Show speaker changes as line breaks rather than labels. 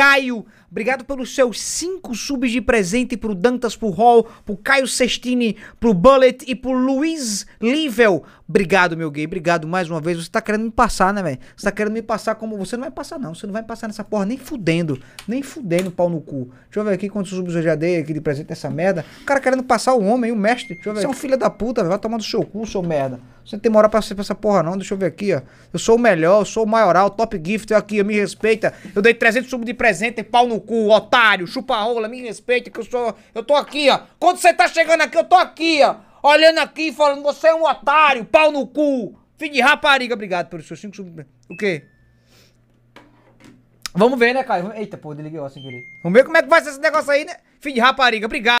Caio, obrigado pelos seus cinco subs de presente pro Dantas, pro Hall, pro Caio Sestini, pro Bullet e pro Luiz Livel. Obrigado, meu gay, obrigado mais uma vez. Você tá querendo me passar, né, velho? Você tá querendo me passar como... Você não vai passar, não. Você não vai passar nessa porra nem fudendo. Nem fudendo, pau no cu. Deixa eu ver aqui quantos subs eu já dei aqui de presente nessa merda. O cara querendo passar o homem, o mestre. Deixa eu ver. Você é um filho da puta, velho. Vai tomar do seu cu, seu merda. Você não tem moral pra ser essa porra, não. Deixa eu ver aqui, ó. Eu sou o melhor, eu sou o maioral, top gift Eu aqui, me respeita. Eu dei 300 sub de presente, pau no cu, otário, chupa rola, me respeita, que eu sou. Eu tô aqui, ó. Quando você tá chegando aqui, eu tô aqui, ó. Olhando aqui, falando, você é um otário, pau no cu. Filho de rapariga, obrigado por seus 5 sub. O quê? Vamos ver, né, Caio? Eita, pô, desliguei o sem querer. Vamos ver como é que vai ser esse negócio aí, né? Filho de rapariga, obrigado.